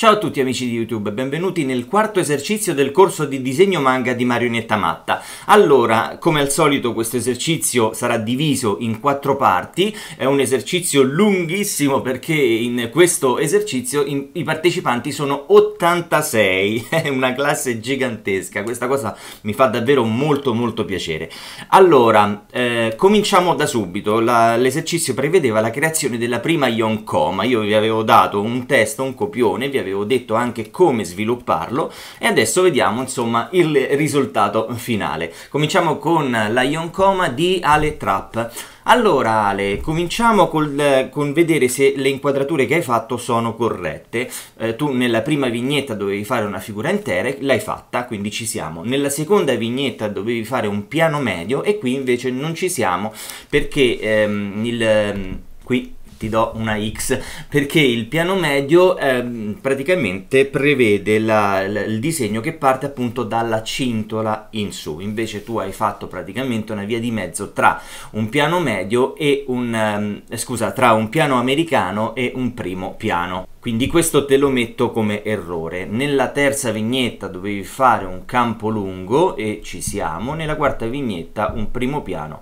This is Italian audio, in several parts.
Ciao a tutti amici di YouTube, benvenuti nel quarto esercizio del corso di disegno manga di Marionetta Matta. Allora, come al solito questo esercizio sarà diviso in quattro parti, è un esercizio lunghissimo perché in questo esercizio in, i partecipanti sono 86, è una classe gigantesca, questa cosa mi fa davvero molto molto piacere. Allora, eh, cominciamo da subito, l'esercizio prevedeva la creazione della prima Yonkoma, io vi avevo dato un testo, un copione, vi avevo avevo detto anche come svilupparlo e adesso vediamo insomma il risultato finale. Cominciamo con la Ioncoma di Ale Trapp. Allora Ale, cominciamo col, con vedere se le inquadrature che hai fatto sono corrette. Eh, tu nella prima vignetta dovevi fare una figura intera, l'hai fatta, quindi ci siamo. Nella seconda vignetta dovevi fare un piano medio e qui invece non ci siamo perché ehm, il... Ehm, qui ti do una X perché il piano medio ehm, praticamente prevede la, la, il disegno che parte appunto dalla cintola in su invece tu hai fatto praticamente una via di mezzo tra un piano medio e un ehm, scusa tra un piano americano e un primo piano quindi questo te lo metto come errore. Nella terza vignetta dovevi fare un campo lungo e ci siamo, nella quarta vignetta un primo piano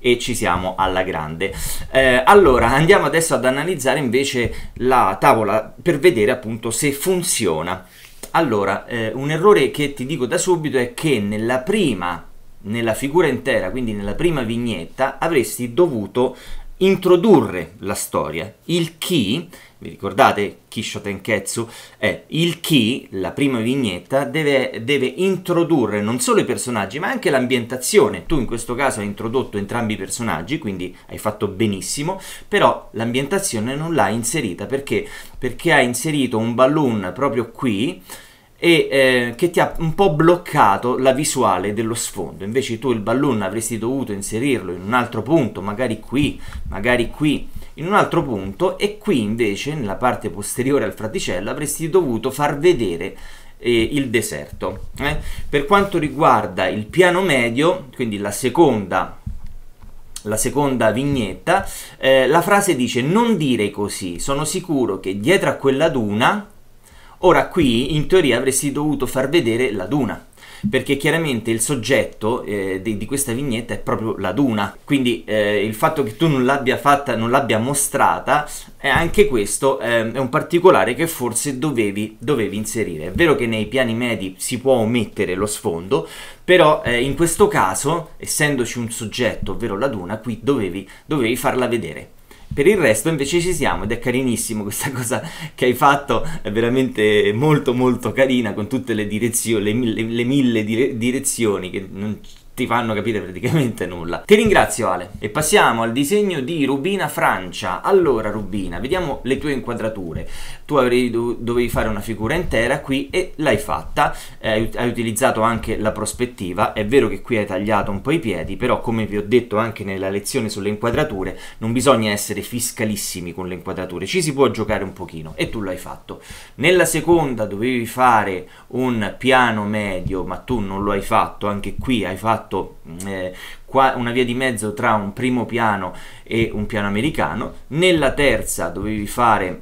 e ci siamo alla grande. Eh, allora andiamo adesso ad analizzare invece la tavola per vedere appunto se funziona. Allora, eh, un errore che ti dico da subito è che nella prima nella figura intera, quindi nella prima vignetta, avresti dovuto introdurre la storia. Il chi, vi ricordate Kisho Tenketsu? Eh, il chi, la prima vignetta, deve, deve introdurre non solo i personaggi ma anche l'ambientazione. Tu in questo caso hai introdotto entrambi i personaggi, quindi hai fatto benissimo, però l'ambientazione non l'hai inserita perché? Perché hai inserito un balloon proprio qui e eh, che ti ha un po' bloccato la visuale dello sfondo. Invece tu il balloon avresti dovuto inserirlo in un altro punto, magari qui, magari qui, in un altro punto e qui invece nella parte posteriore al fraticello avresti dovuto far vedere eh, il deserto. Eh? Per quanto riguarda il piano medio, quindi la seconda la seconda vignetta, eh, la frase dice non dire così, sono sicuro che dietro a quella duna Ora qui in teoria avresti dovuto far vedere la duna, perché chiaramente il soggetto eh, di, di, questa vignetta è proprio la duna, quindi eh, il fatto che tu non l'abbia fatta, non l'abbia mostrata, è anche questo ehm, è un particolare che forse dovevi, dovevi, inserire. È vero che nei piani medi si può omettere lo sfondo, però eh, in questo caso, essendoci un soggetto, ovvero la duna, qui dovevi, dovevi farla vedere. Per il resto invece ci siamo ed è carinissimo questa cosa che hai fatto, è veramente molto molto carina con tutte le direzioni, le, mille, le mille dire, direzioni che non ti fanno capire praticamente nulla. Ti ringrazio Ale e passiamo al disegno di Rubina Francia. Allora Rubina, vediamo le tue inquadrature. Tu avrei, dovevi fare una figura intera qui e l'hai fatta, eh, hai utilizzato anche la prospettiva, è vero che qui hai tagliato un po' i piedi, però come vi ho detto anche nella lezione sulle inquadrature, non bisogna essere fiscalissimi con le inquadrature, ci si può giocare un pochino e tu l'hai fatto. Nella seconda dovevi fare un piano medio, ma tu non lo hai fatto, anche qui hai fatto fatto eh, qua, una via di mezzo tra un primo piano e un piano americano, nella terza dovevi fare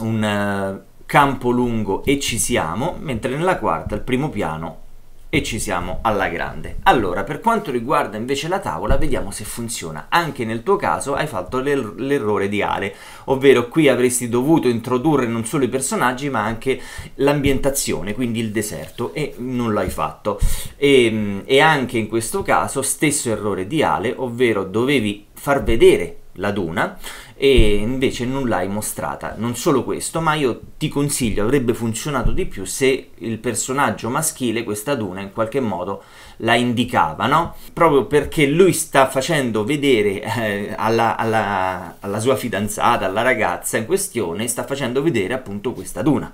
un uh, campo lungo e ci siamo, mentre nella quarta il primo piano e ci siamo alla grande. Allora, per quanto riguarda invece la tavola, vediamo se funziona. Anche nel tuo caso hai fatto l'er- l'errore di Ale, ovvero qui avresti dovuto introdurre non solo i personaggi, ma anche l'ambientazione, quindi il deserto, e non l'hai fatto. E, ehm, e anche in questo caso, stesso errore di Ale, ovvero dovevi far vedere la duna e invece non l'hai mostrata. Non solo questo, ma io ti consiglio, avrebbe funzionato di più se il personaggio maschile, questa Duna, in qualche modo la indicava, no? Proprio perché lui sta facendo vedere eh, alla, alla, alla, sua fidanzata, alla ragazza in questione, sta facendo vedere appunto questa Duna.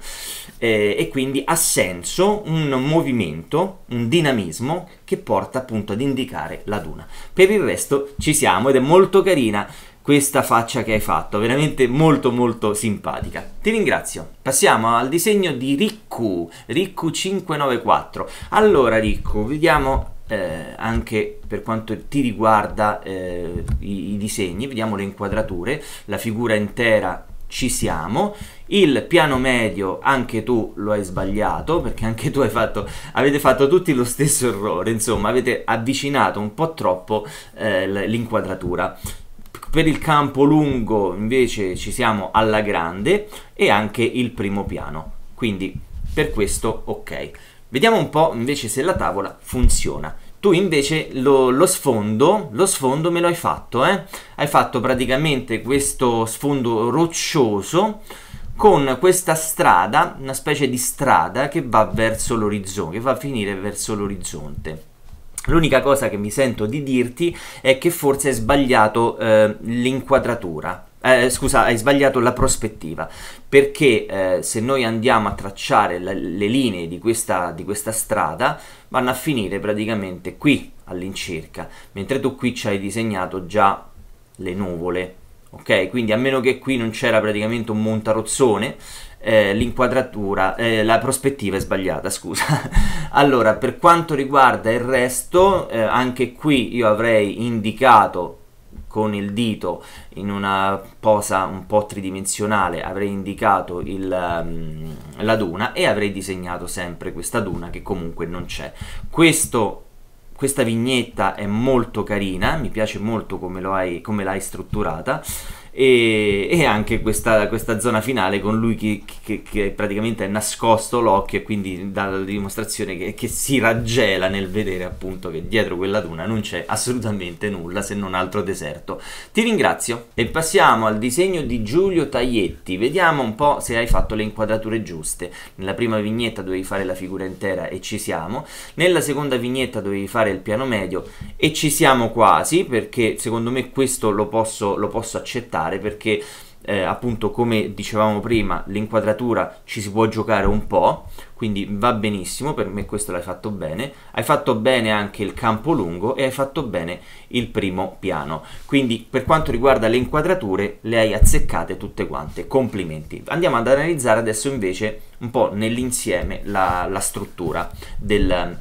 Eh, e quindi ha senso un movimento, un dinamismo che porta appunto ad indicare la Duna. Per il resto ci siamo ed è molto carina questa faccia che hai fatto, veramente molto molto simpatica. Ti ringrazio. Passiamo al disegno di Ricku, Ricku 594. Allora Ricku, vediamo eh, anche per quanto ti riguarda eh, i, i disegni, vediamo le inquadrature, la figura intera ci siamo. Il piano medio, anche tu lo hai sbagliato, perché anche tu hai fatto, avete fatto tutti lo stesso errore, insomma, avete avvicinato un po' troppo eh, l'inquadratura per il campo lungo invece ci siamo alla grande e anche il primo piano, quindi per questo ok. Vediamo un po' invece se la tavola funziona. Tu invece lo, lo, sfondo, lo sfondo me lo hai fatto, eh? Hai fatto praticamente questo sfondo roccioso con questa strada, una specie di strada che va verso l'orizzonte, che va a finire verso l'orizzonte. L'unica cosa che mi sento di dirti è che forse hai sbagliato eh, l'inquadratura. Eh, scusa, hai sbagliato la prospettiva, perché eh, se noi andiamo a tracciare la, le linee di questa, di questa strada, vanno a finire praticamente qui all'incirca, mentre tu qui ci hai disegnato già le nuvole, ok? Quindi a meno che qui non c'era praticamente un montarozzone, eh, l'inquadratura, eh, la prospettiva è sbagliata, scusa. allora, per quanto riguarda il resto, eh, anche qui io avrei indicato con il dito in una posa un po' tridimensionale avrei indicato il, ehm, la duna e avrei disegnato sempre questa duna che comunque non c'è. questa vignetta è molto carina, mi piace molto come, hai, come l'hai strutturata e, e anche questa, questa, zona finale con lui che, che, che, praticamente è nascosto l'occhio e quindi dà la dimostrazione che, che, si raggela nel vedere appunto che dietro quella duna non c'è assolutamente nulla se non altro deserto. Ti ringrazio e passiamo al disegno di Giulio Taglietti, vediamo un po' se hai fatto le inquadrature giuste. Nella prima vignetta dovevi fare la figura intera e ci siamo, nella seconda vignetta dovevi fare il piano medio e ci siamo quasi perché secondo me questo lo posso, lo posso accettare particolare perché eh, appunto come dicevamo prima l'inquadratura ci si può giocare un po' quindi va benissimo per me questo l'hai fatto bene hai fatto bene anche il campo lungo e hai fatto bene il primo piano quindi per quanto riguarda le inquadrature le hai azzeccate tutte quante complimenti andiamo ad analizzare adesso invece un po' nell'insieme la, la struttura del,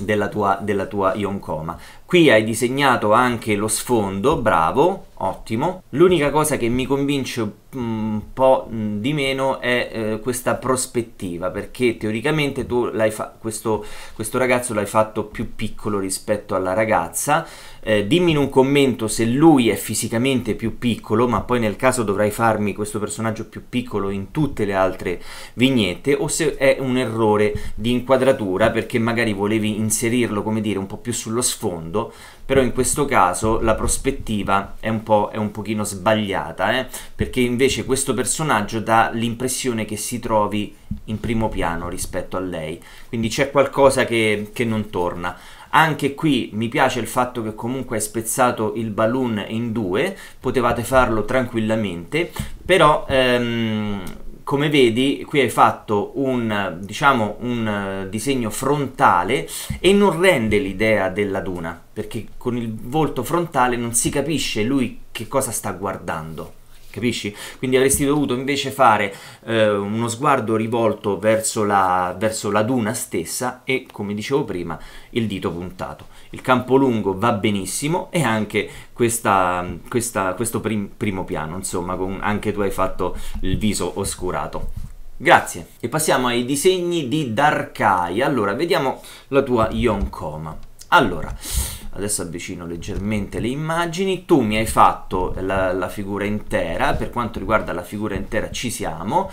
della tua, della tua Yonkoma. Qui hai disegnato anche lo sfondo, bravo, ottimo. L'unica cosa che mi convince un po' di meno è eh, questa prospettiva, perché teoricamente tu l'hai fa- questo, questo ragazzo l'hai fatto più piccolo rispetto alla ragazza. Eh, dimmi in un commento se lui è fisicamente più piccolo, ma poi nel caso dovrai farmi questo personaggio più piccolo in tutte le altre vignette, o se è un errore di inquadratura, perché magari volevi inserirlo, come dire, un po' più sullo sfondo modo, però in questo caso la prospettiva è un, po', è un pochino sbagliata, eh? perché invece questo personaggio dà l'impressione che si trovi in primo piano rispetto a lei, quindi c'è qualcosa che, che non torna. Anche qui mi piace il fatto che comunque hai spezzato il balloon in due, potevate farlo tranquillamente, però ehm, come vedi qui hai fatto un, diciamo, un eh, disegno frontale e non rende l'idea della duna, perché con il volto frontale non si capisce lui che cosa sta guardando capisci? Quindi avresti dovuto invece fare eh, uno sguardo rivolto verso la, verso la duna stessa e, come dicevo prima, il dito puntato. Il campo lungo va benissimo e anche questa, questa, questo prim, primo piano, insomma, con, anche tu hai fatto il viso oscurato. Grazie. E passiamo ai disegni di Darkai. Allora, vediamo la tua Yonkoma. Allora, adesso avvicino leggermente le immagini, tu mi hai fatto la, la figura intera, per quanto riguarda la figura intera ci siamo,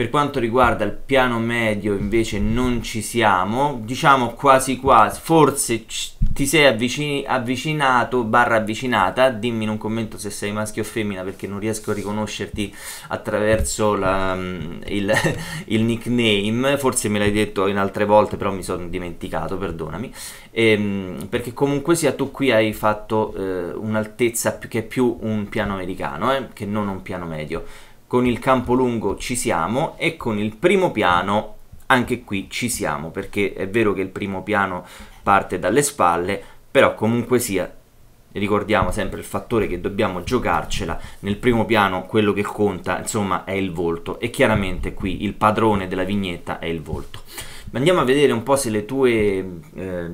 per quanto riguarda il piano medio invece non ci siamo, diciamo quasi quasi, forse ti sei avvicini, avvicinato, barra avvicinata, dimmi in un commento se sei maschio o femmina perché non riesco a riconoscerti attraverso la, mm, il, il, nickname, forse me l'hai detto in altre volte però mi sono dimenticato, perdonami, e, ehm, perché comunque sia tu qui hai fatto eh, un'altezza che è più un piano americano eh, che non un piano medio con il campo lungo ci siamo e con il primo piano anche qui ci siamo perché è vero che il primo piano parte dalle spalle però comunque sia ricordiamo sempre il fattore che dobbiamo giocarcela nel primo piano quello che conta insomma è il volto e chiaramente qui il padrone della vignetta è il volto andiamo a vedere un po' se le tue eh,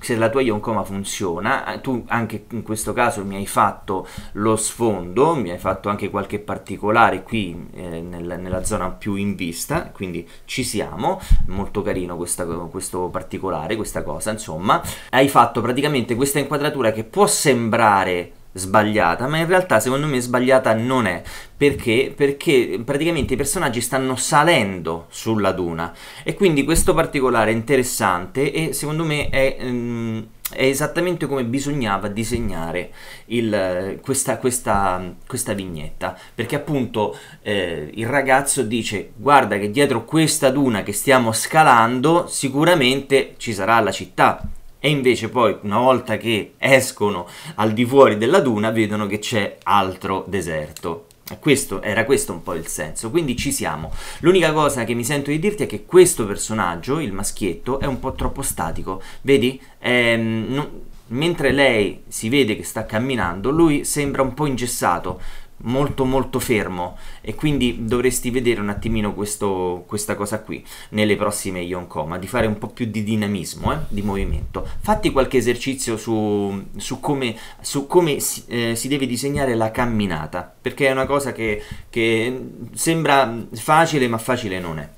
se la tua Yonkoma funziona, eh, tu anche in questo caso mi hai fatto lo sfondo, mi hai fatto anche qualche particolare qui eh, nel, nella zona più in vista, quindi ci siamo, molto carino questa, questo particolare, questa cosa, insomma, hai fatto praticamente questa inquadratura che può sembrare sbagliata, ma in realtà secondo me sbagliata non è. Perché? Perché praticamente i personaggi stanno salendo sulla duna e quindi questo particolare è interessante e secondo me è... Ehm, è esattamente come bisognava disegnare il, questa, questa, questa, vignetta, perché appunto eh, il ragazzo dice guarda che dietro questa duna che stiamo scalando sicuramente ci sarà la città, e invece poi una volta che escono al di fuori della duna vedono che c'è altro deserto. Questo, era questo un po' il senso, quindi ci siamo. L'unica cosa che mi sento di dirti è che questo personaggio, il maschietto, è un po' troppo statico, vedi? Ehm, non, mentre lei si vede che sta camminando, lui sembra un po' ingessato, molto molto fermo e quindi dovresti vedere un attimino questo, questa cosa qui nelle prossime Yonkoma di fare un po' più di dinamismo eh, di movimento fatti qualche esercizio su, su come, su come si, eh, si, deve disegnare la camminata perché è una cosa che, che sembra facile ma facile non è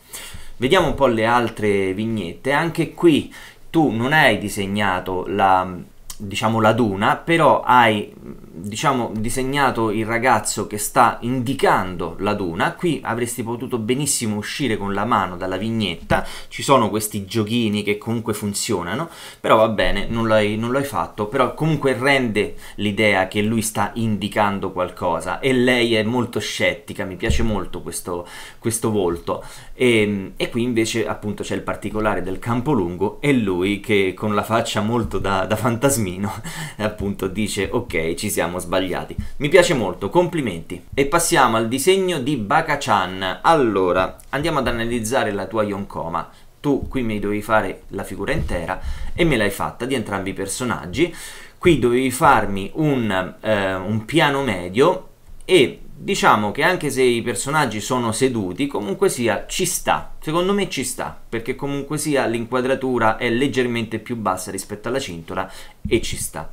vediamo un po' le altre vignette anche qui tu non hai disegnato la diciamo la duna però hai diciamo, disegnato il ragazzo che sta indicando la duna, qui avresti potuto benissimo uscire con la mano dalla vignetta, ci sono questi giochini che comunque funzionano, però va bene, non l'hai, non l'hai fatto, però comunque rende l'idea che lui sta indicando qualcosa e lei è molto scettica, mi piace molto questo, questo volto. E, ehm, e qui invece appunto c'è il particolare del campo lungo e lui che con la faccia molto da, da fantasmino appunto dice ok ci siamo siamo sbagliati. Mi piace molto, complimenti. E passiamo al disegno di Baka-chan. Allora, andiamo ad analizzare la tua Yonkoma. Tu qui mi dovevi fare la figura intera e me l'hai fatta di entrambi i personaggi. Qui dovevi farmi un, eh, un piano medio e diciamo che anche se i personaggi sono seduti, comunque sia ci sta. Secondo me ci sta, perché comunque sia l'inquadratura è leggermente più bassa rispetto alla cintola e ci sta.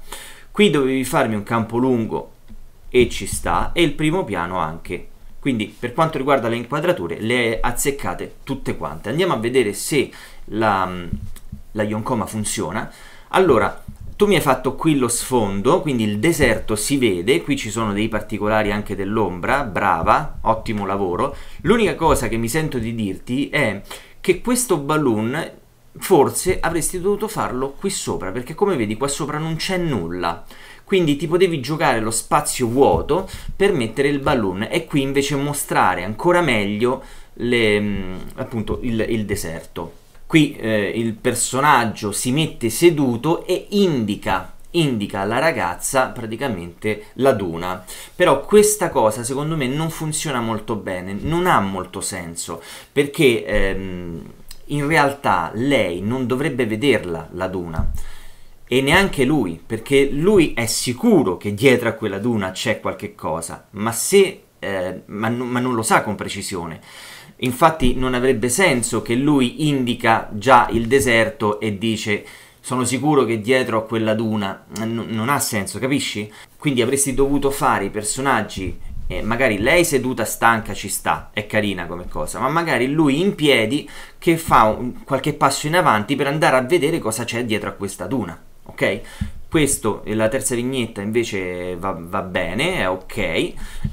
Qui dovevi farmi un campo lungo e ci sta e il primo piano anche. Quindi per quanto riguarda le inquadrature le azzeccate tutte quante. Andiamo a vedere se la, mm, la Yonkoma funziona. Allora, tu mi hai fatto qui lo sfondo, quindi il deserto si vede, qui ci sono dei particolari anche dell'ombra, brava, ottimo lavoro. L'unica cosa che mi sento di dirti è che questo balloon forse avresti dovuto farlo qui sopra, perché come vedi qua sopra non c'è nulla. Quindi ti potevi giocare lo spazio vuoto per mettere il balloon e qui invece mostrare ancora meglio le, mm, appunto il, il deserto. Qui eh, il personaggio si mette seduto e indica indica alla ragazza praticamente la duna. Però questa cosa secondo me non funziona molto bene, non ha molto senso, perché ehm, in realtà lei non dovrebbe vederla la duna e neanche lui, perché lui è sicuro che dietro a quella duna c'è qualche cosa, ma, se, eh, ma, ma non lo sa con precisione. Infatti non avrebbe senso che lui indica già il deserto e dice sono sicuro che dietro a quella duna N- non ha senso, capisci? Quindi avresti dovuto fare i personaggi eh, magari lei seduta stanca ci sta, è carina come cosa, ma magari lui in piedi che fa un, qualche passo in avanti per andare a vedere cosa c'è dietro a questa duna, ok? Questo, e la terza vignetta invece va, va bene, è ok,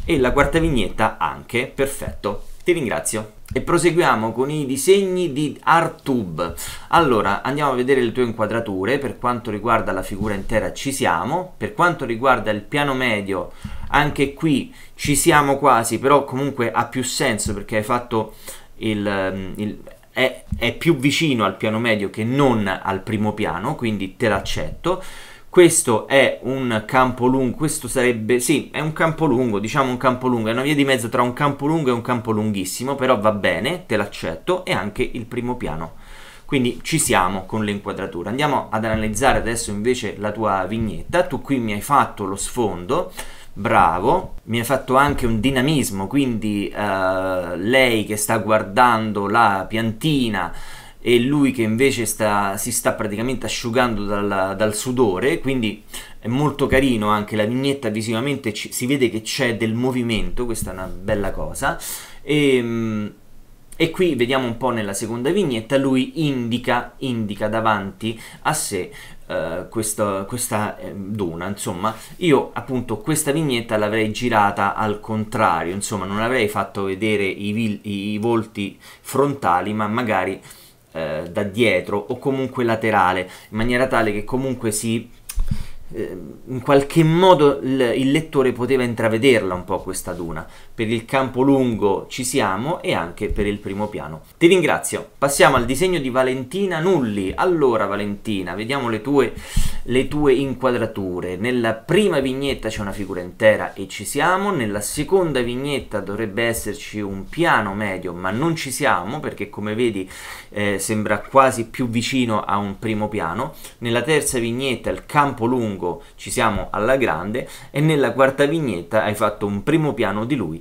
e la quarta vignetta anche, perfetto. Ti ringrazio. E proseguiamo con i disegni di Artube. Allora, andiamo a vedere le tue inquadrature. Per quanto riguarda la figura intera ci siamo. Per quanto riguarda il piano medio anche qui ci siamo quasi, però comunque ha più senso perché hai fatto il, mm, il è, è, più vicino al piano medio che non al primo piano, quindi te l'accetto. Questo è un campo lungo, questo sarebbe, sì, è un campo lungo, diciamo un campo lungo, è una via di mezzo tra un campo lungo e un campo lunghissimo, però va bene, te l'accetto, e anche il primo piano. Quindi ci siamo con l'inquadratura. Andiamo ad analizzare adesso invece la tua vignetta, tu qui mi hai fatto lo sfondo, bravo, mi ha fatto anche un dinamismo, quindi uh, lei che sta guardando la piantina e lui che invece sta, si sta praticamente asciugando dal, dal, sudore, quindi è molto carino anche la vignetta visivamente, ci, si vede che c'è del movimento, questa è una bella cosa. E, ehm, e qui vediamo un po' nella seconda vignetta, lui indica, indica davanti a sé Uh, eh, questo, questa eh, duna insomma io appunto questa vignetta l'avrei girata al contrario insomma non avrei fatto vedere i, vil, i volti frontali ma magari eh, da dietro o comunque laterale in maniera tale che comunque si ehm, in qualche modo il, il lettore poteva intravederla un po' questa duna per il campo lungo ci siamo e anche per il primo piano. Ti ringrazio. Passiamo al disegno di Valentina Nulli. Allora Valentina, vediamo le tue, le tue inquadrature. Nella prima vignetta c'è una figura intera e ci siamo, nella seconda vignetta dovrebbe esserci un piano medio ma non ci siamo perché come vedi eh, sembra quasi più vicino a un primo piano. Nella terza vignetta il campo lungo ci siamo alla grande e nella quarta vignetta hai fatto un primo piano di lui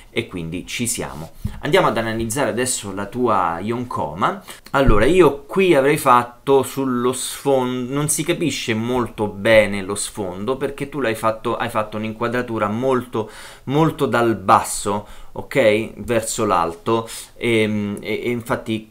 e quindi ci siamo. Andiamo ad analizzare adesso la tua Yonkoma. Allora, io qui avrei fatto sullo sfondo, non si capisce molto bene lo sfondo perché tu l'hai fatto, hai fatto un'inquadratura molto, molto dal basso, ok? Verso l'alto e, ehm, e, e infatti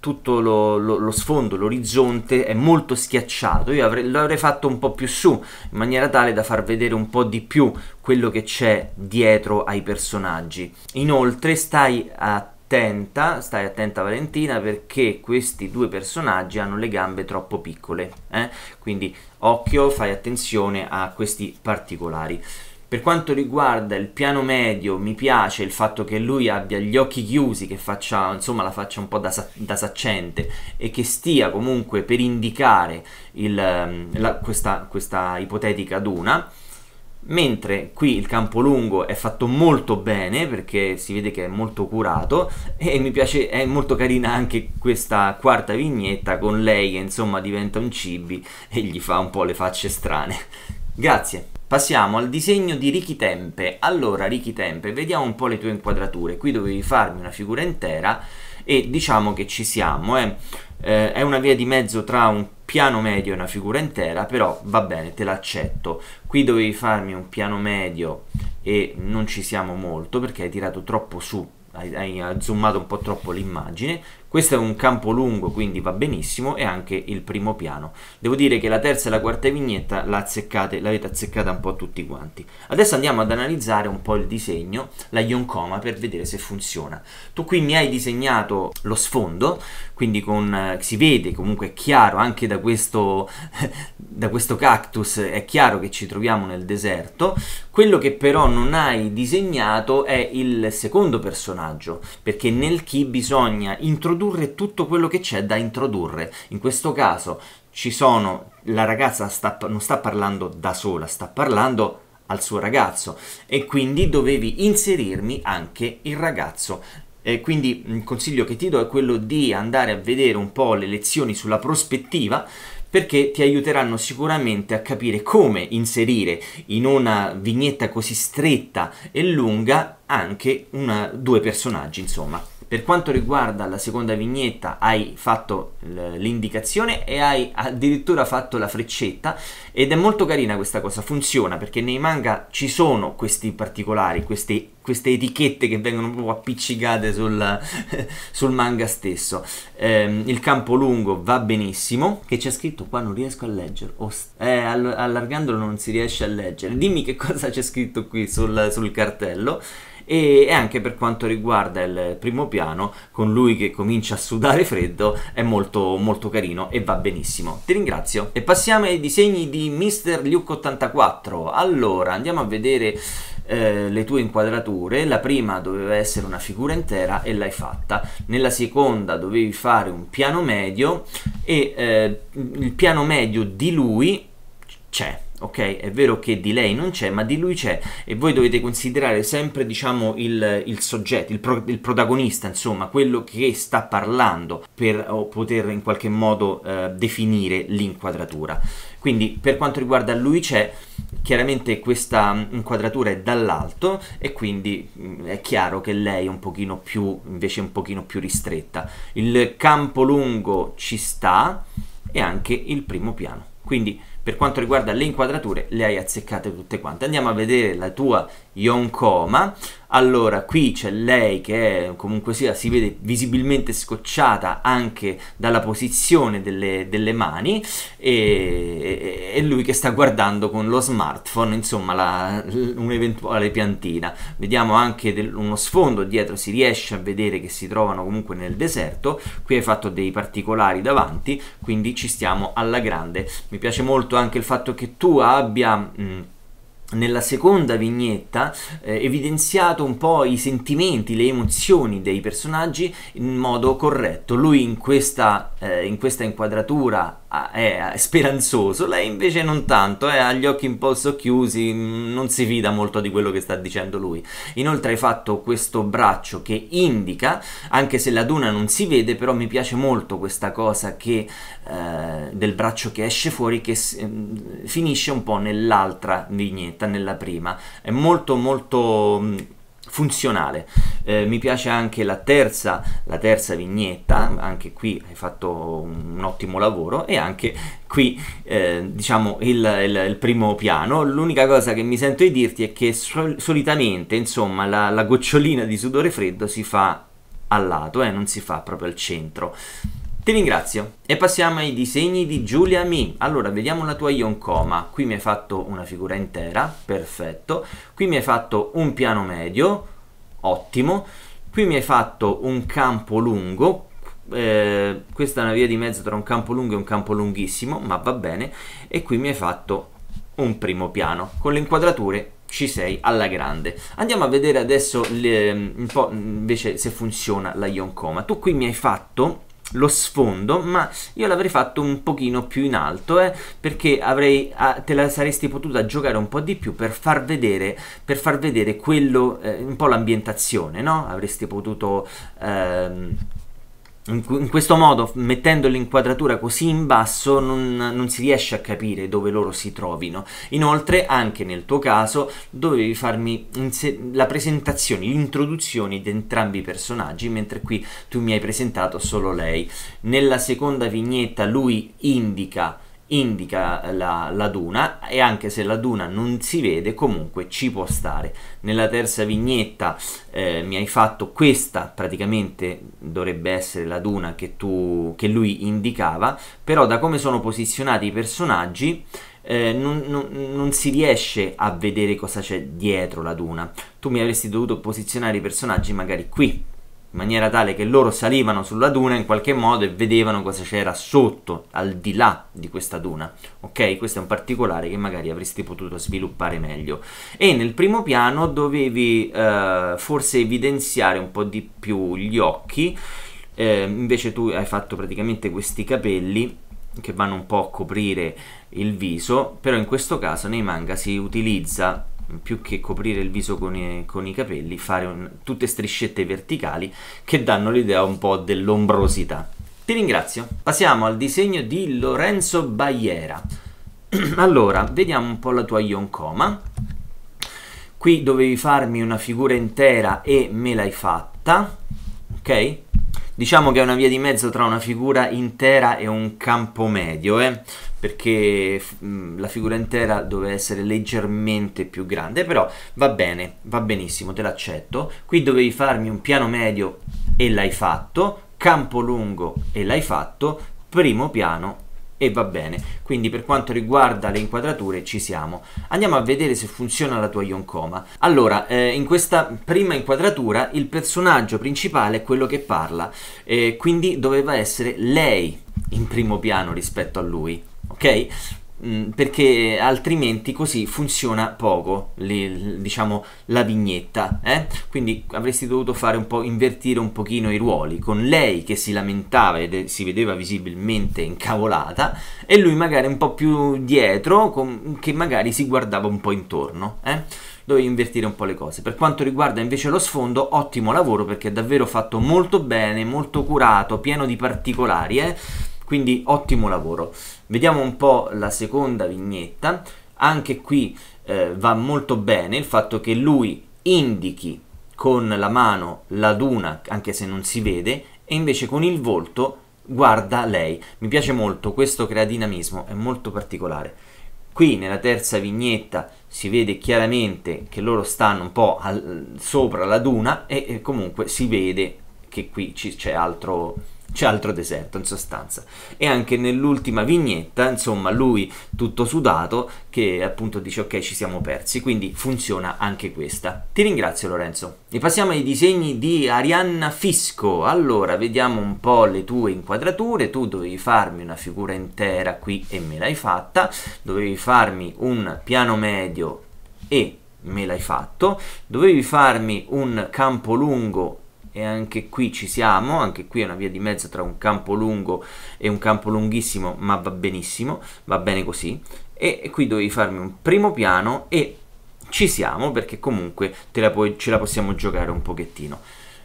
tutto lo, lo, lo sfondo, l'orizzonte è molto schiacciato. Io avrei, l'avrei fatto un po' più su in maniera tale da far vedere un po' di più quello che c'è dietro ai personaggi personaggi. Inoltre stai attenta, stai attenta Valentina, perché questi due personaggi hanno le gambe troppo piccole. Eh? Quindi occhio, fai attenzione a questi particolari. Per quanto riguarda il piano medio, mi piace il fatto che lui abbia gli occhi chiusi, che faccia insomma la faccia un po' da, da saccente e che stia comunque per indicare il, ehm, la, questa, questa ipotetica duna mentre qui il campo lungo è fatto molto bene perché si vede che è molto curato e mi piace, è molto carina anche questa quarta vignetta con lei che insomma diventa un cibi e gli fa un po' le facce strane. Grazie. Passiamo al disegno di Ricky Tempe. Allora Ricky Tempe, vediamo un po' le tue inquadrature. Qui dovevi farmi una figura intera e diciamo che ci siamo. Eh. Eh, è una via di mezzo tra un piano medio e una figura intera, però va bene, te l'accetto qui dovevi farmi un piano medio e non ci siamo molto perché hai tirato troppo su hai, hai zoomato un po' troppo l'immagine questo è un campo lungo quindi va benissimo e anche il primo piano devo dire che la terza e la quarta vignetta l'avete azzeccata un po' tutti quanti adesso andiamo ad analizzare un po' il disegno la Yonkoma per vedere se funziona tu qui mi hai disegnato lo sfondo quindi con, eh, si vede comunque è chiaro anche da questo, da questo cactus, è chiaro che ci troviamo nel deserto. Quello che però non hai disegnato è il secondo personaggio, perché nel chi bisogna introdurre tutto quello che c'è da introdurre. In questo caso ci sono, la ragazza sta, non sta parlando da sola, sta parlando al suo ragazzo e quindi dovevi inserirmi anche il ragazzo. Eh, quindi il consiglio che ti do è quello di andare a vedere un po' le lezioni sulla prospettiva perché ti aiuteranno sicuramente a capire come inserire in una vignetta così stretta e lunga anche una, due personaggi, insomma. Per quanto riguarda la seconda vignetta hai fatto l'indicazione e hai addirittura fatto la freccetta ed è molto carina questa cosa, funziona perché nei manga ci sono questi particolari, queste, queste etichette che vengono proprio appiccicate sul, sul manga stesso. Eh, il campo lungo va benissimo, che c'è scritto qua non riesco a leggere, oh, eh, allargandolo non si riesce a leggere. Dimmi che cosa c'è scritto qui sul, sul cartello e, anche per quanto riguarda il primo piano con lui che comincia a sudare freddo è molto molto carino e va benissimo ti ringrazio e passiamo ai disegni di Mr. Luke 84 allora andiamo a vedere eh, le tue inquadrature la prima doveva essere una figura intera e l'hai fatta nella seconda dovevi fare un piano medio e eh, il piano medio di lui c'è ok? È vero che di lei non c'è, ma di lui c'è e voi dovete considerare sempre, diciamo, il, il soggetto, il, pro, il, protagonista, insomma, quello che sta parlando per poter in qualche modo eh, definire l'inquadratura. Quindi per quanto riguarda lui c'è, chiaramente questa inquadratura è dall'alto e quindi mm, è chiaro che lei è un pochino più, invece un pochino più ristretta. Il campo lungo ci sta e anche il primo piano. Quindi per quanto riguarda le inquadrature le hai azzeccate tutte quante andiamo a vedere la tua Yonkoma. Allora, qui c'è lei che è, comunque sia, si vede visibilmente scocciata anche dalla posizione delle, delle mani e, e, lui che sta guardando con lo smartphone, insomma, la, un'eventuale piantina. Vediamo anche del, uno sfondo dietro, si riesce a vedere che si trovano comunque nel deserto. Qui hai fatto dei particolari davanti, quindi ci stiamo alla grande. Mi piace molto anche il fatto che tu abbia... Mh, nella seconda vignetta eh, evidenziato un po' i sentimenti, le emozioni dei personaggi in modo corretto. Lui in questa, eh, in questa inquadratura è speranzoso, lei invece non tanto, ha gli occhi un po' socchiusi, mm, non si fida molto di quello che sta dicendo lui. Inoltre hai fatto questo braccio che indica, anche se la duna non si vede, però mi piace molto questa cosa che, eh, del braccio che esce fuori, che eh, finisce un po' nell'altra vignetta, nella prima. È molto molto mm, funzionale. Eh, mi piace anche la terza, la terza, vignetta, anche qui hai fatto un, un ottimo lavoro e anche qui eh, diciamo il, il, il, primo piano. L'unica cosa che mi sento di dirti è che sol- solitamente insomma la, la, gocciolina di sudore freddo si fa al lato, eh, non si fa proprio al centro. Ti ringrazio e passiamo ai disegni di Giulia Mi. Allora, vediamo la tua Ioncoma. Qui mi hai fatto una figura intera, perfetto. Qui mi hai fatto un piano medio, ottimo. Qui mi hai fatto un campo lungo, eh, questa è una via di mezzo tra un campo lungo e un campo lunghissimo, ma va bene. E qui mi hai fatto un primo piano con le inquadrature ci sei alla grande. Andiamo a vedere adesso le, mm, un po' mm, invece se funziona la Yonkoma. Tu qui mi hai fatto lo sfondo ma io l'avrei fatto un pochino più in alto eh, perché avrei, ah, te la saresti potuta giocare un po' di più per far vedere, per far vedere quello, eh, un po' l'ambientazione no? avresti potuto ehm, in, questo modo, mettendo l'inquadratura così in basso, non, non, si riesce a capire dove loro si trovino. Inoltre, anche nel tuo caso, dovevi farmi la presentazione, l'introduzione di entrambi i personaggi, mentre qui tu mi hai presentato solo lei. Nella seconda vignetta lui indica indica la, la, duna e anche se la duna non si vede comunque ci può stare nella terza vignetta eh, mi hai fatto questa praticamente dovrebbe essere la duna che, tu, che lui indicava però da come sono posizionati i personaggi eh, non, non, non, si riesce a vedere cosa c'è dietro la duna tu mi avresti dovuto posizionare i personaggi magari qui in maniera tale che loro salivano sulla duna in qualche modo e vedevano cosa c'era sotto, al di là di questa duna. Ok? Questo è un particolare che magari avresti potuto sviluppare meglio. E nel primo piano dovevi eh, forse evidenziare un po' di più gli occhi. Eh, invece tu hai fatto praticamente questi capelli che vanno un po' a coprire il viso, però in questo caso nei manga si utilizza più che coprire il viso con i, con i capelli, fare un, tutte striscette verticali che danno l'idea un po' dell'ombrosità. Ti ringrazio. Passiamo al disegno di Lorenzo Baiera. allora, vediamo un po' la tua Yonkoma. Qui dovevi farmi una figura intera e me l'hai fatta, ok? Diciamo che è una via di mezzo tra una figura intera e un campo medio, eh? perché mh, mm, la figura intera doveva essere leggermente più grande, però va bene, va benissimo, te l'accetto. Qui dovevi farmi un piano medio e l'hai fatto, campo lungo e l'hai fatto, primo piano e va bene. Quindi per quanto riguarda le inquadrature ci siamo. Andiamo a vedere se funziona la tua Yonkoma. Allora, eh, in questa prima inquadratura il personaggio principale è quello che parla, eh, quindi doveva essere lei in primo piano rispetto a lui ok? Mm, perché altrimenti così funziona poco le, diciamo la vignetta eh? quindi avresti dovuto fare un po' invertire un pochino i ruoli con lei che si lamentava e si vedeva visibilmente incavolata e lui magari un po' più dietro con, che magari si guardava un po' intorno eh? dovevi invertire un po' le cose. Per quanto riguarda invece lo sfondo, ottimo lavoro perché è davvero fatto molto bene, molto curato, pieno di particolari, eh? quindi ottimo lavoro. Vediamo un po' la seconda vignetta, anche qui eh, va molto bene il fatto che lui indichi con la mano la duna, anche se non si vede, e invece con il volto guarda lei. Mi piace molto, questo crea dinamismo, è molto particolare. Qui nella terza vignetta si vede chiaramente che loro stanno un po' al, sopra la duna e, e comunque si vede che qui c'è altro c'è altro deserto in sostanza e anche nell'ultima vignetta insomma lui tutto sudato che appunto dice ok ci siamo persi quindi funziona anche questa ti ringrazio Lorenzo e passiamo ai disegni di Arianna Fisco allora vediamo un po' le tue inquadrature tu dovevi farmi una figura intera qui e me l'hai fatta dovevi farmi un piano medio e me l'hai fatto dovevi farmi un campo lungo e anche qui ci siamo, anche qui è una via di mezzo tra un campo lungo e un campo lunghissimo, ma va benissimo, va bene così. E, qui dovevi farmi un primo piano e ci siamo perché comunque la puoi, ce la possiamo giocare un pochettino.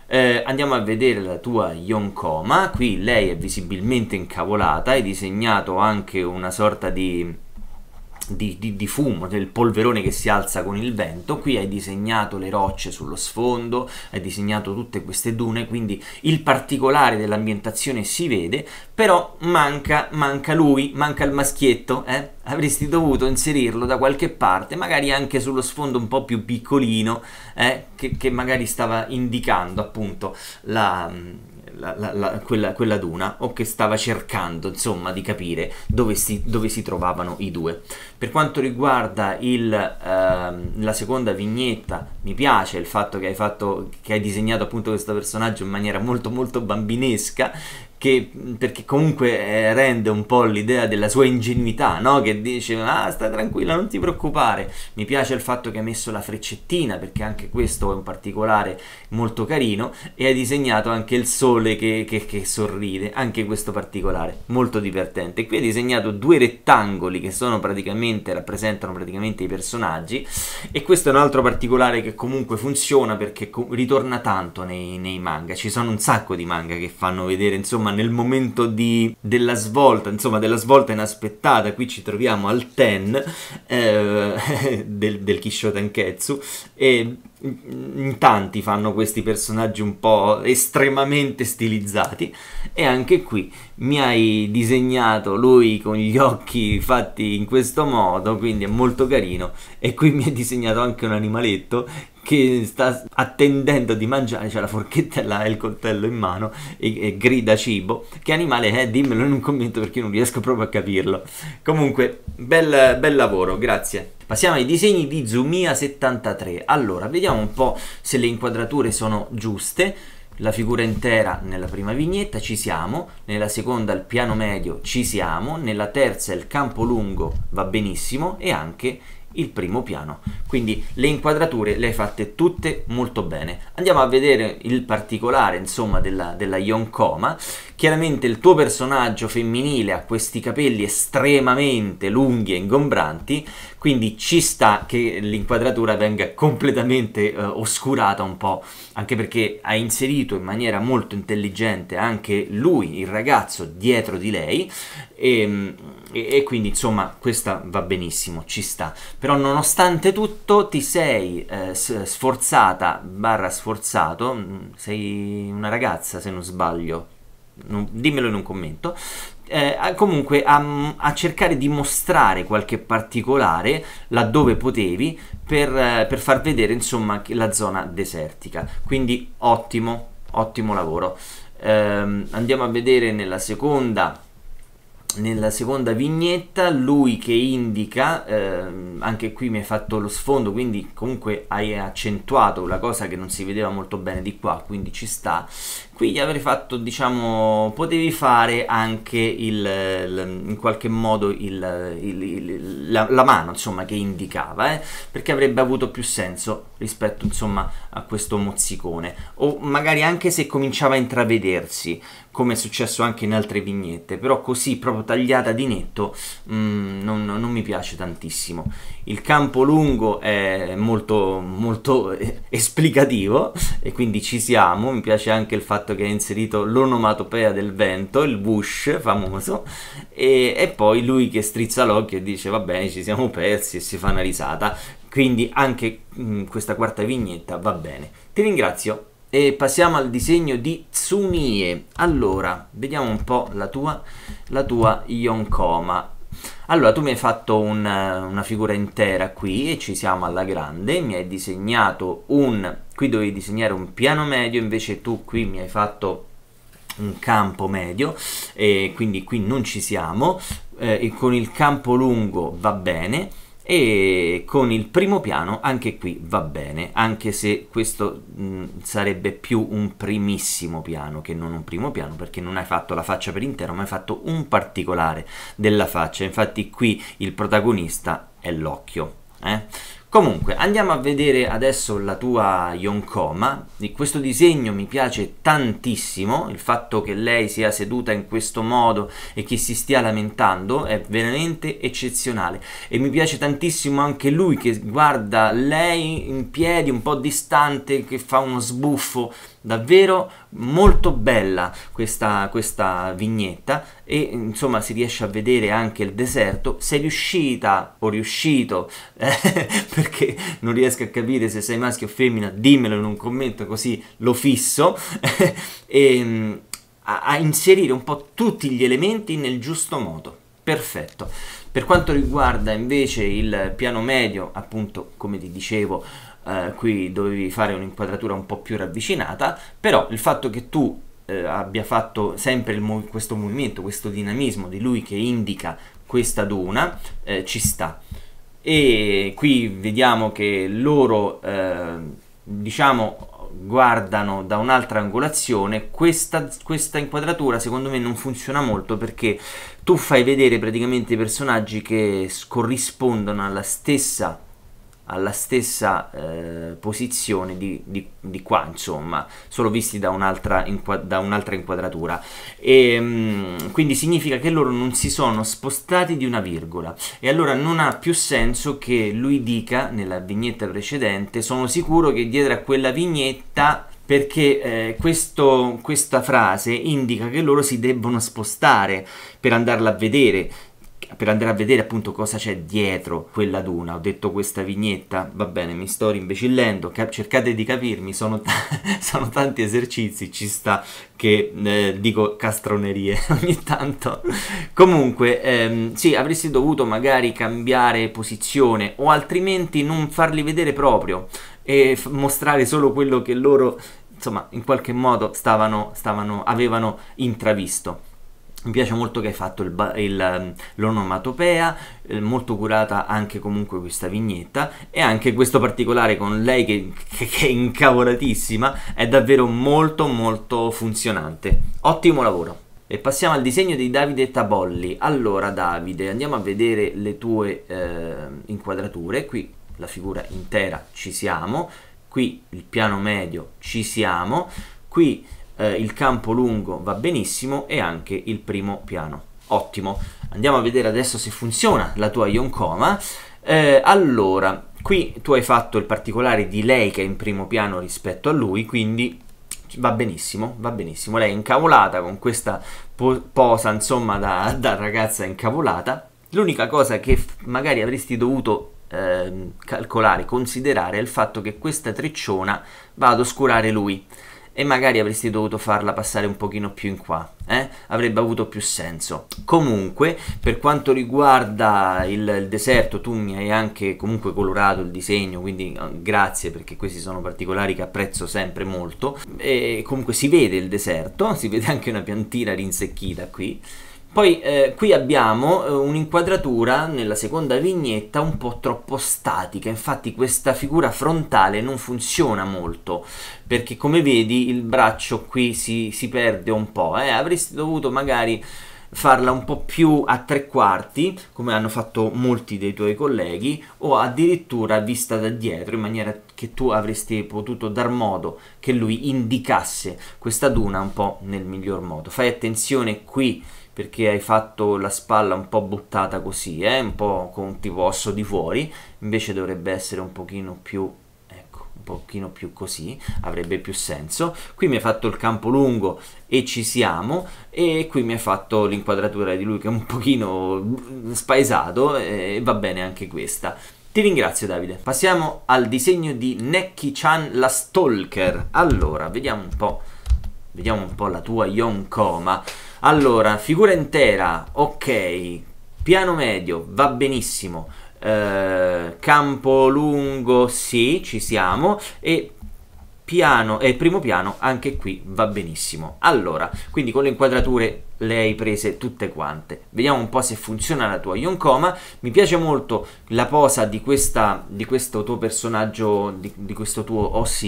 Eh, andiamo a vedere la tua Yonkoma, qui lei è visibilmente incavolata, hai disegnato anche una sorta di di, di, di, fumo, del polverone che si alza con il vento. Qui hai disegnato le rocce sullo sfondo, hai disegnato tutte queste dune, quindi il particolare dell'ambientazione si vede, però manca, manca lui, manca il maschietto, eh? avresti dovuto inserirlo da qualche parte, magari anche sullo sfondo un po' più piccolino, eh? che, che, magari stava indicando appunto la la, la, la, quella, quella, duna o che stava cercando insomma di capire dove si, dove si trovavano i due. Per quanto riguarda il, ehm, la seconda vignetta, mi piace il fatto che hai, fatto, che hai disegnato appunto questo personaggio in maniera molto molto bambinesca che, perché comunque eh, rende un po' l'idea della sua ingenuità, no? che dice ah stai tranquilla non ti preoccupare, mi piace il fatto che ha messo la freccettina perché anche questo è un particolare molto carino e hai disegnato anche il sole che, che, che sorride, anche questo particolare, molto divertente. Qui hai disegnato due rettangoli che sono praticamente, rappresentano praticamente i personaggi e questo è un altro particolare che comunque funziona perché co- ritorna tanto nei, nei, manga, ci sono un sacco di manga che fanno vedere insomma nel momento di, della svolta, insomma della svolta inaspettata, qui ci troviamo al ten eh, del, del Kishotenketsu e in mm, mm, tanti fanno questi personaggi un po' estremamente stilizzati e anche qui mi hai disegnato lui con gli occhi fatti in questo modo quindi è molto carino e qui mi hai disegnato anche un animaletto che sta attendendo di mangiare, c'è la forchetta e, là, il coltello in mano e, e grida cibo. Che animale è? dimmelo in un commento perché non riesco proprio a capirlo. Comunque, bel, bel lavoro, grazie. Passiamo ai disegni di Zumia 73. Allora, vediamo un po' se le inquadrature sono giuste la figura intera nella prima vignetta ci siamo, nella seconda il piano medio ci siamo, nella terza il campo lungo va benissimo e anche il primo piano. Quindi le inquadrature le hai fatte tutte molto bene. Andiamo a vedere il particolare, insomma, della, della Yonkoma. Chiaramente il tuo personaggio femminile ha questi capelli estremamente lunghi e ingombranti, quindi ci sta che l'inquadratura venga completamente eh, oscurata un po', anche perché ha inserito in maniera molto intelligente anche lui, il ragazzo, dietro di lei. E, ehm, e, e, quindi insomma questa va benissimo, ci sta. Però nonostante tutto ti sei eh, sforzata, barra sforzato, mm, sei una ragazza se non sbaglio, non, dimmelo in un commento, eh, comunque a, a, cercare di mostrare qualche particolare laddove potevi per, eh, per far vedere insomma la zona desertica. Quindi ottimo, ottimo lavoro. Eh, andiamo a vedere nella seconda nella seconda vignetta lui che indica, ehm, anche qui mi hai fatto lo sfondo, quindi comunque hai accentuato la cosa che non si vedeva molto bene di qua, quindi ci sta, qui avrei fatto diciamo potevi fare anche il, il, in qualche modo il, la, la, mano insomma che indicava eh? perché avrebbe avuto più senso rispetto insomma a questo mozzicone o magari anche se cominciava a intravedersi come è successo anche in altre vignette però così proprio tagliata di netto mh, mm, non, non mi piace tantissimo il campo lungo è molto, molto esplicativo e quindi ci siamo, mi piace anche il fatto che ha inserito l'onomatopea del vento, il bush famoso, e, e poi lui che strizza l'occhio e dice va bene ci siamo persi e si fa una risata, quindi anche mh, mm, questa quarta vignetta va bene. Ti ringrazio e passiamo al disegno di Tsunie. Allora, vediamo un po' la tua, la tua Yonkoma. Allora, tu mi hai fatto una, una figura intera qui e ci siamo alla grande, mi hai disegnato un... qui dovevi disegnare un piano medio, invece tu qui mi hai fatto un campo medio e quindi qui non ci siamo, eh, e con il campo lungo va bene, e con il primo piano anche qui va bene, anche se questo mh, mm, sarebbe più un primissimo piano che non un primo piano perché non hai fatto la faccia per intero ma hai fatto un particolare della faccia, infatti qui il protagonista è l'occhio. Eh? Comunque, andiamo a vedere adesso la tua Yonkoma. Questo disegno mi piace tantissimo, il fatto che lei sia seduta in questo modo e che si stia lamentando è veramente eccezionale. E mi piace tantissimo anche lui che guarda lei in piedi un po' distante, che fa uno sbuffo davvero molto bella questa, questa vignetta e insomma si riesce a vedere anche il deserto sei riuscita o riuscito eh, perché non riesco a capire se sei maschio o femmina dimmelo in un commento così lo fisso eh, e, mm, a, a inserire un po' tutti gli elementi nel giusto modo perfetto per quanto riguarda invece il piano medio appunto come ti dicevo eh, qui dovevi fare un'inquadratura un po' più ravvicinata, però il fatto che tu eh, abbia fatto sempre mov- questo movimento, questo dinamismo di lui che indica questa duna, eh, ci sta. E qui vediamo che loro, eh, diciamo, guardano da un'altra angolazione, questa, questa, inquadratura secondo me non funziona molto perché tu fai vedere praticamente i personaggi che corrispondono alla stessa alla stessa eh, posizione di, di, di, qua, insomma, solo visti da un'altra, inquad- da un'altra inquadratura. E, ehm, mh, quindi significa che loro non si sono spostati di una virgola. E allora non ha più senso che lui dica nella vignetta precedente: Sono sicuro che dietro a quella vignetta perché eh, questo, questa frase indica che loro si debbono spostare per andarla a vedere per andare a vedere appunto cosa c'è dietro quella duna. Ho detto questa vignetta, va bene, mi sto rimbecillendo, cap- cercate di capirmi, sono, t- sono, tanti esercizi, ci sta che eh, dico castronerie ogni tanto. Comunque, ehm, sì, avresti dovuto magari cambiare posizione o altrimenti non farli vedere proprio e f- mostrare solo quello che loro insomma in qualche modo stavano, stavano avevano intravisto mi piace molto che hai fatto il, il, ehm, l'onomatopea, eh, molto curata anche comunque questa vignetta e anche questo particolare con lei che, che, che, è incavolatissima è davvero molto molto funzionante. Ottimo lavoro! E passiamo al disegno di Davide Tabolli. Allora Davide, andiamo a vedere le tue eh, inquadrature. Qui la figura intera ci siamo, qui il piano medio ci siamo, qui eh, il campo lungo va benissimo e anche il primo piano. Ottimo. Andiamo a vedere adesso se funziona la tua Yonkoma. Eh, allora, qui tu hai fatto il particolare di lei che è in primo piano rispetto a lui, quindi va benissimo, va benissimo. Lei è incavolata con questa po posa, insomma, da, da ragazza incavolata. L'unica cosa che magari avresti dovuto eh, calcolare, considerare, è il fatto che questa trecciona va ad oscurare lui e magari avresti dovuto farla passare un pochino più in qua, eh? avrebbe avuto più senso. Comunque, per quanto riguarda il, il, deserto, tu mi hai anche comunque colorato il disegno, quindi eh, grazie perché questi sono particolari che apprezzo sempre molto. E comunque si vede il deserto, si vede anche una piantina rinsecchita qui. Poi eh, qui abbiamo eh, un'inquadratura nella seconda vignetta un po' troppo statica, infatti questa figura frontale non funziona molto perché come vedi il braccio qui si, si perde un po', eh? avresti dovuto magari farla un po' più a tre quarti come hanno fatto molti dei tuoi colleghi o addirittura vista da dietro in maniera che tu avresti potuto dar modo che lui indicasse questa duna un po' nel miglior modo. Fai attenzione qui perché hai fatto la spalla un po' buttata così, eh? un po' con tipo osso di fuori, invece dovrebbe essere un pochino più ecco, un pochino più così avrebbe più senso qui mi hai fatto il campo lungo e ci siamo e qui mi hai fatto l'inquadratura di lui che è un pochino spaesato e va bene anche questa ti ringrazio Davide. Passiamo al disegno di Neki-chan la Stalker. Allora, vediamo un po', vediamo un po' la tua Yonkoma. Allora, figura intera, ok. Piano medio, va benissimo. Eh, campo lungo, sì, ci siamo. E piano e eh, primo piano anche qui va benissimo. Allora, quindi con le inquadrature le hai prese tutte quante. Vediamo un po' se funziona la tua Yonkoma. Mi piace molto la posa di, questa, di questo tuo personaggio, di, di questo tuo OC.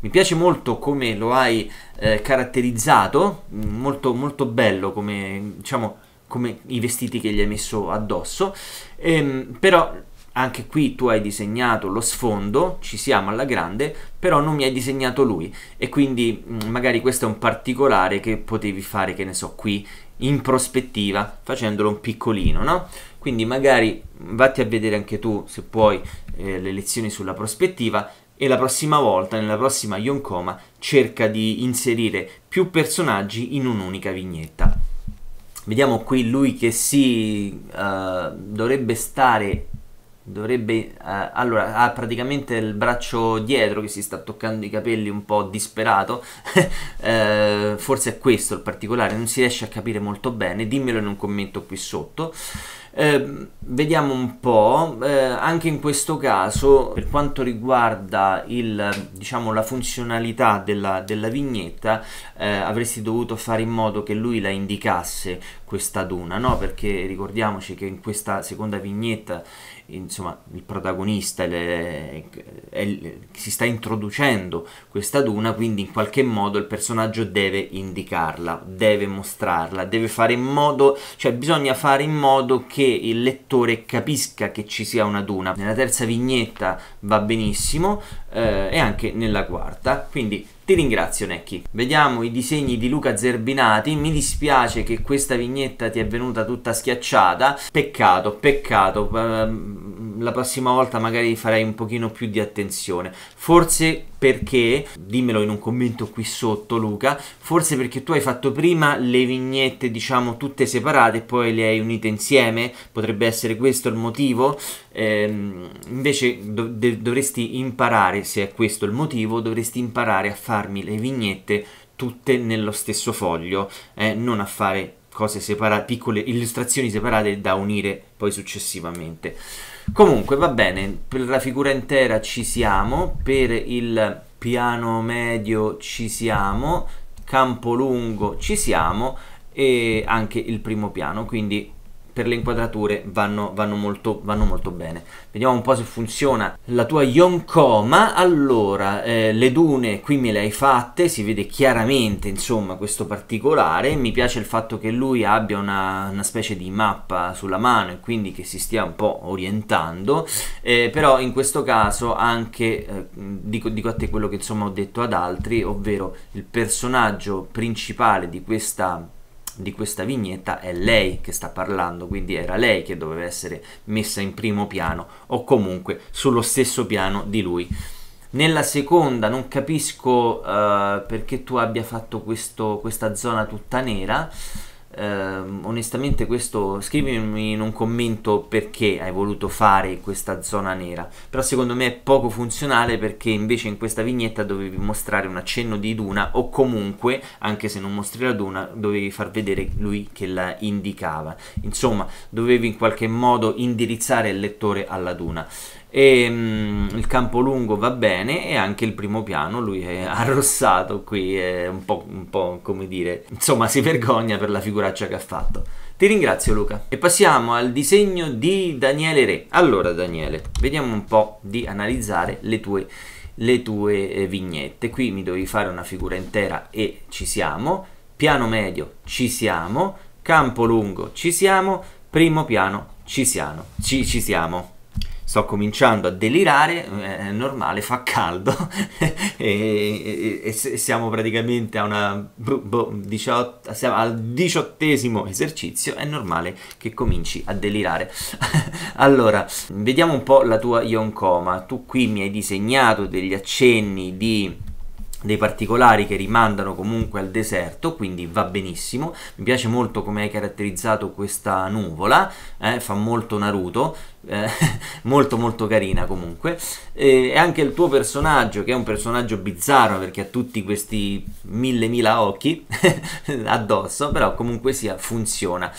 Mi piace molto come lo hai eh, caratterizzato, molto, molto bello come, diciamo, come i vestiti che gli hai messo addosso. Ehm, però anche qui tu hai disegnato lo sfondo, ci siamo alla grande, però non mi hai disegnato lui e quindi mm, magari questo è un particolare che potevi fare, che ne so, qui in prospettiva facendolo un piccolino, no? Quindi magari mm, vatti a vedere anche tu se puoi eh, le lezioni sulla prospettiva e la prossima volta, nella prossima Yonkoma, cerca di inserire più personaggi in un'unica vignetta. Vediamo qui lui che si uh, dovrebbe stare dovrebbe eh, allora ha praticamente il braccio dietro che si sta toccando i capelli un po' disperato eh, forse è questo il particolare non si riesce a capire molto bene dimmelo in un commento qui sotto eh, vediamo un po' eh, anche in questo caso per quanto riguarda il, diciamo, la funzionalità della, della vignetta eh, avresti dovuto fare in modo che lui la indicasse questa duna no? perché ricordiamoci che in questa seconda vignetta insomma, il protagonista le, le, si sta introducendo questa duna, quindi in qualche modo il personaggio deve indicarla, deve mostrarla, deve fare in modo, cioè bisogna fare in modo che il lettore capisca che ci sia una duna. Nella terza vignetta va benissimo eh, e anche nella quarta, quindi ti ringrazio Necchi. Vediamo i disegni di Luca Zerbinati, mi dispiace che questa vignetta ti è venuta tutta schiacciata, peccato, peccato. Ehm, la prossima volta magari farei un pochino più di attenzione. Forse perché, dimmelo in un commento qui sotto Luca, forse perché tu hai fatto prima le vignette diciamo tutte separate e poi le hai unite insieme, potrebbe essere questo il motivo, ehm, invece dov- dovresti imparare, se è questo il motivo, dovresti imparare a farmi le vignette tutte nello stesso foglio, eh, non a fare cose separate, piccole illustrazioni separate da unire poi successivamente. Comunque va bene, per la figura intera ci siamo, per il piano medio ci siamo, campo lungo ci siamo e anche il primo piano, quindi per le inquadrature vanno, vanno, molto, vanno, molto, bene. Vediamo un po' se funziona la tua Yonkoma. Allora, eh, le dune qui me le hai fatte, si vede chiaramente insomma questo particolare. Mi piace il fatto che lui abbia una, una specie di mappa sulla mano e quindi che si stia un po' orientando. Eh, però in questo caso anche, eh, dico, dico a te quello che insomma ho detto ad altri, ovvero il personaggio principale di questa di questa vignetta è lei che sta parlando, quindi era lei che doveva essere messa in primo piano o comunque sullo stesso piano di lui. Nella seconda non capisco uh, perché tu abbia fatto questo, questa zona tutta nera. Uh, onestamente questo scrivimi in un commento perché hai voluto fare questa zona nera però secondo me è poco funzionale perché invece in questa vignetta dovevi mostrare un accenno di duna o comunque anche se non mostri la duna dovevi far vedere lui che la indicava insomma dovevi in qualche modo indirizzare il lettore alla duna e mh, mm, il campo lungo va bene e anche il primo piano lui è arrossato qui è un po', un po' come dire insomma si vergogna per la figuraccia che ha fatto ti ringrazio Luca e passiamo al disegno di Daniele Re allora Daniele vediamo un po' di analizzare le tue le tue eh, vignette qui mi devi fare una figura intera e ci siamo piano medio ci siamo campo lungo ci siamo primo piano ci siamo ci, ci siamo sto cominciando a delirare, eh, è normale, fa caldo e, e, e, siamo praticamente a una, boh, 18, boh, siamo al diciottesimo esercizio, è normale che cominci a delirare. allora, vediamo un po' la tua Yonkoma, tu qui mi hai disegnato degli accenni di dei particolari che rimandano comunque al deserto, quindi va benissimo. Mi piace molto come hai caratterizzato questa nuvola, eh, fa molto Naruto, eh, molto molto carina comunque. E anche il tuo personaggio, che è un personaggio bizzarro perché ha tutti questi mille mila occhi addosso, però comunque sia funziona.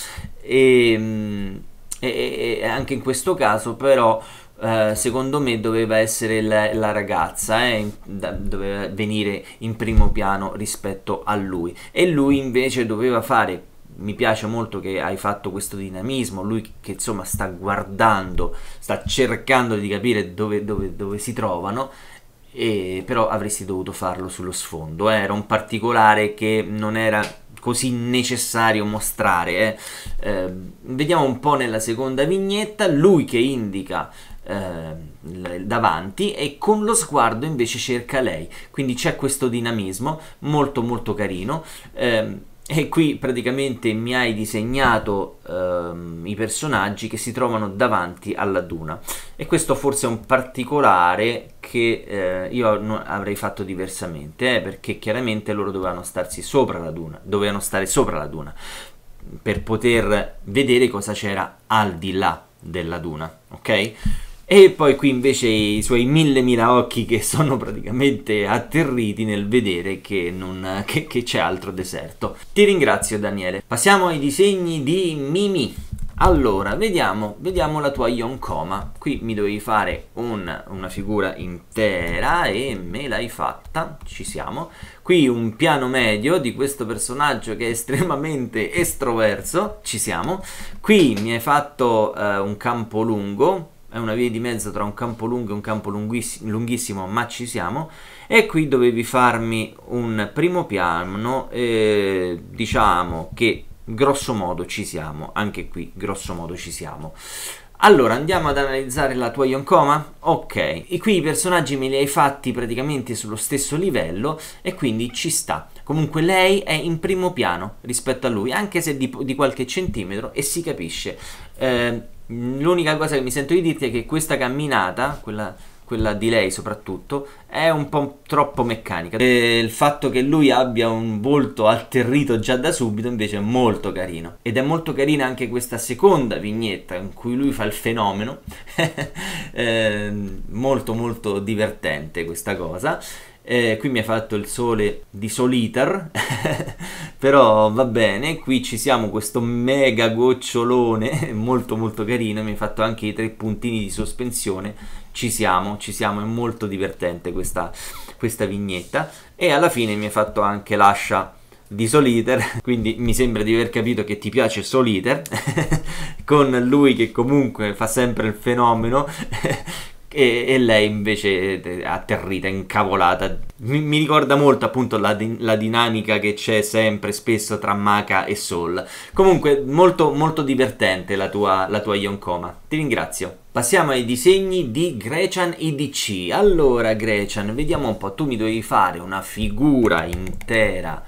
Mm, e, e, e anche in questo caso però eh, secondo me doveva essere la, la ragazza, eh, da, doveva venire in primo piano rispetto a lui e lui invece doveva fare mi piace molto che hai fatto questo dinamismo, lui che insomma sta guardando, sta cercando di capire dove, dove, dove si trovano, e, però avresti dovuto farlo sullo sfondo, eh? era un particolare che non era così necessario mostrare. Eh? Eh, vediamo un po' nella seconda vignetta, lui che indica eh, davanti e con lo sguardo invece cerca lei. Quindi c'è questo dinamismo molto molto carino. Ehm, e qui praticamente mi hai disegnato ehm, i personaggi che si trovano davanti alla duna e questo forse è un particolare che eh, io avrei fatto diversamente eh, perché chiaramente loro dovevano starsi sopra la duna dovevano stare sopra la duna per poter vedere cosa c'era al di là della duna ok e poi qui invece i suoi mille mila occhi che sono praticamente atterriti nel vedere che, non, che, che c'è altro deserto. Ti ringrazio Daniele. Passiamo ai disegni di Mimi. Allora, vediamo, vediamo, la tua Yonkoma. Qui mi dovevi fare un, una figura intera e me l'hai fatta, ci siamo. Qui un piano medio di questo personaggio che è estremamente estroverso, ci siamo. Qui mi hai fatto eh, un campo lungo, è una via di mezzo tra un campo lungo e un campo lunghissimo, lunghissimo ma ci siamo e qui dovevi farmi un primo piano eh, diciamo che grosso modo ci siamo anche qui grosso modo ci siamo allora, andiamo ad analizzare la tua Yonkoma? Ok, e qui i personaggi me li hai fatti praticamente sullo stesso livello e quindi ci sta. Comunque lei è in primo piano rispetto a lui, anche se di, di qualche centimetro e si capisce. Eh, L'unica cosa che mi sento di dirti è che questa camminata, quella, quella di lei soprattutto, è un po' troppo meccanica. E il fatto che lui abbia un volto atterrito già da subito invece è molto carino. Ed è molto carina anche questa seconda vignetta in cui lui fa il fenomeno. Ehm, molto molto divertente questa cosa. Eh, qui mi ha fatto il sole di Soliter, però va bene. Qui ci siamo questo mega gocciolone, molto molto carino, mi ha fatto anche i tre puntini di sospensione. Ci siamo, ci siamo, è molto divertente questa, questa vignetta. E alla fine mi ha fatto anche l'ascia di Soliter, quindi mi sembra di aver capito che ti piace Soliter, con lui che comunque fa sempre il fenomeno, e, e lei invece eh, atterrita, incavolata. Mi, mi ricorda molto appunto la, di, la, dinamica che c'è sempre spesso tra Maka e Soul. Comunque molto, molto divertente la tua, la tua Yonkoma. Ti ringrazio. Passiamo ai disegni di Grecian IDC. Allora Grecian, vediamo un po', tu mi dovevi fare una figura intera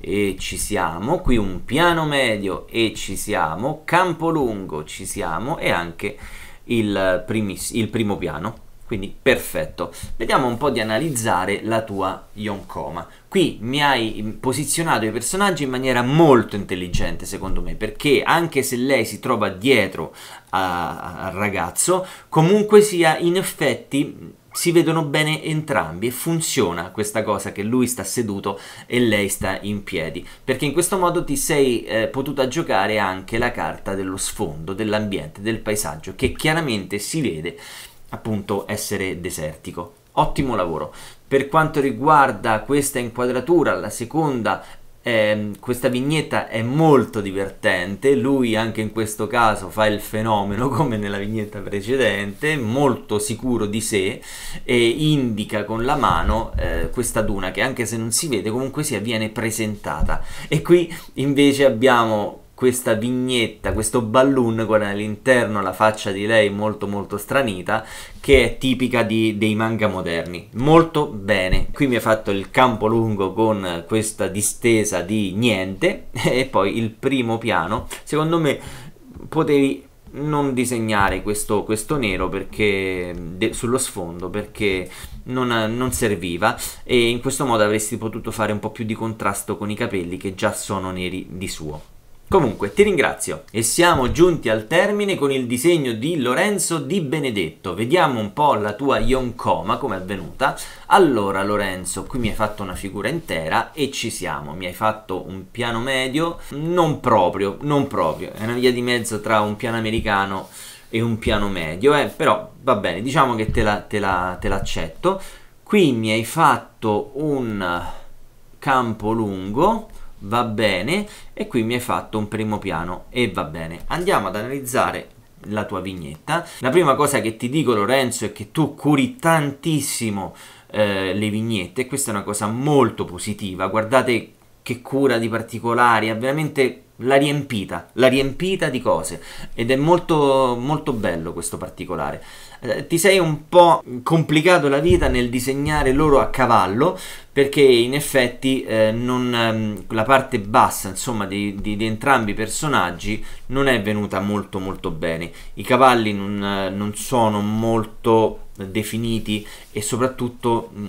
e ci siamo, qui un piano medio e ci siamo, campo lungo ci siamo e anche il, primis, il primo piano quindi perfetto. Vediamo un po' di analizzare la tua Yonkoma. Qui mi hai posizionato i personaggi in maniera molto intelligente secondo me, perché anche se lei si trova dietro al ragazzo, comunque sia in effetti si vedono bene entrambi e funziona questa cosa che lui sta seduto e lei sta in piedi, perché in questo modo ti sei eh, potuta giocare anche la carta dello sfondo, dell'ambiente, del paesaggio, che chiaramente si vede appunto essere desertico. Ottimo lavoro. Per quanto riguarda questa inquadratura, la seconda eh, questa vignetta è molto divertente, lui anche in questo caso fa il fenomeno come nella vignetta precedente, molto sicuro di sé e indica con la mano eh, questa duna che anche se non si vede comunque sia viene presentata. E qui invece abbiamo questa vignetta, questo balloon con all'interno la faccia di lei molto molto stranita che è tipica di, dei manga moderni. Molto bene. Qui mi ha fatto il campo lungo con questa distesa di niente e poi il primo piano. Secondo me potevi non disegnare questo, questo nero perché de, sullo sfondo perché non, non, serviva e in questo modo avresti potuto fare un po' più di contrasto con i capelli che già sono neri di suo. Comunque ti ringrazio e siamo giunti al termine con il disegno di Lorenzo Di Benedetto. Vediamo un po' la tua Yoncoma come è avvenuta. Allora Lorenzo, qui mi hai fatto una figura intera e ci siamo. Mi hai fatto un piano medio, non proprio, non proprio. È una via di mezzo tra un piano americano e un piano medio, eh? però va bene, diciamo che te, la, te, la, te l'accetto. Qui mi hai fatto un campo lungo va bene e qui mi hai fatto un primo piano e va bene. Andiamo ad analizzare la tua vignetta. La prima cosa che ti dico Lorenzo è che tu curi tantissimo eh, le vignette, questa è una cosa molto positiva, guardate che cura di particolari, ha veramente la riempita, la riempita di cose ed è molto molto bello questo particolare. Eh, ti sei un po' complicato la vita nel disegnare loro a cavallo perché in effetti eh, non, ehm, la parte bassa insomma, di, di, di, entrambi i personaggi non è venuta molto molto bene i cavalli non, eh, non sono molto definiti e soprattutto mm,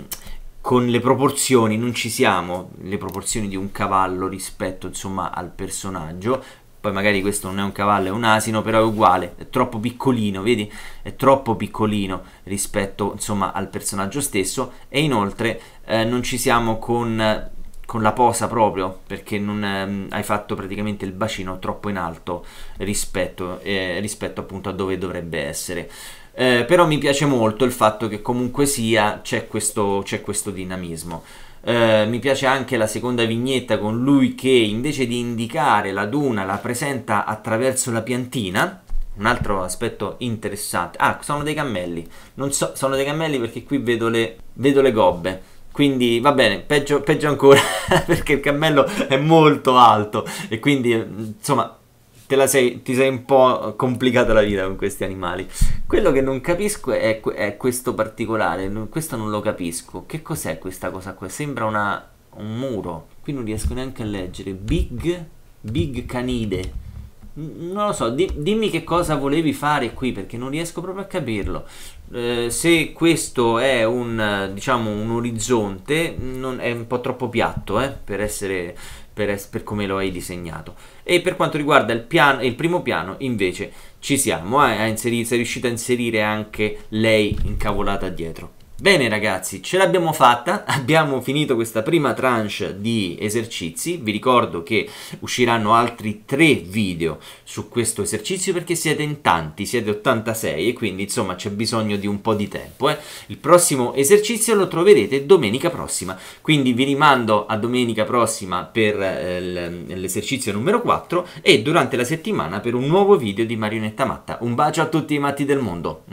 con le proporzioni non ci siamo, le proporzioni di un cavallo rispetto insomma al personaggio, poi magari questo non è un cavallo, è un asino, però è uguale, è troppo piccolino, vedi? È troppo piccolino rispetto insomma al personaggio stesso e inoltre eh, non ci siamo con, con, la posa proprio perché non ehm, hai fatto praticamente il bacino troppo in alto rispetto, eh, rispetto appunto a dove dovrebbe essere. Eh, però mi piace molto il fatto che comunque sia c'è questo, c'è questo dinamismo. Eh, mi piace anche la seconda vignetta con lui che invece di indicare la duna la presenta attraverso la piantina. Un altro aspetto interessante. Ah, sono dei cammelli. Non so, sono dei cammelli perché qui vedo le, vedo le gobbe. Quindi va bene, peggio, peggio ancora perché il cammello è molto alto e quindi insomma te sei, ti sei un po' complicata la vita con questi animali. Quello che non capisco è, è questo particolare, questo non lo capisco. Che cos'è questa cosa qua? Sembra una, un muro, qui non riesco neanche a leggere. Big, big canide. Non lo so, di, dimmi che cosa volevi fare qui perché non riesco proprio a capirlo. Eh, se questo è un, diciamo, un orizzonte, non, è un po' troppo piatto eh, per essere per, es- per come lo hai disegnato. E per quanto riguarda il, piano, il primo piano, invece, ci siamo, eh? è riuscita a inserire anche lei incavolata dietro. Bene ragazzi, ce l'abbiamo fatta, abbiamo finito questa prima tranche di esercizi, vi ricordo che usciranno altri tre video su questo esercizio perché siete in tanti, siete 86 e quindi insomma c'è bisogno di un po' di tempo. Eh? Il prossimo esercizio lo troverete domenica prossima, quindi vi rimando a domenica prossima per eh, l'esercizio numero 4 e durante la settimana per un nuovo video di Marionetta Matta. Un bacio a tutti i matti del mondo!